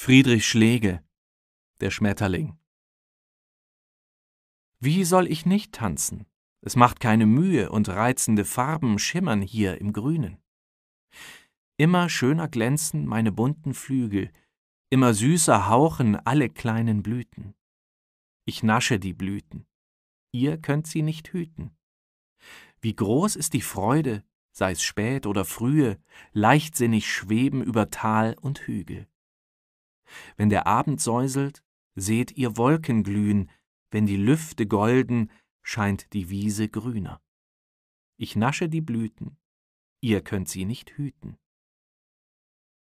Friedrich Schläge, der Schmetterling. Wie soll ich nicht tanzen? Es macht keine Mühe und reizende Farben schimmern hier im Grünen. Immer schöner glänzen meine bunten Flügel, immer süßer hauchen alle kleinen Blüten. Ich nasche die Blüten, ihr könnt sie nicht hüten. Wie groß ist die Freude, sei's spät oder frühe, leichtsinnig schweben über Tal und Hügel. Wenn der Abend säuselt, seht ihr Wolken glühen, wenn die Lüfte golden, scheint die Wiese grüner. Ich nasche die Blüten, ihr könnt sie nicht hüten.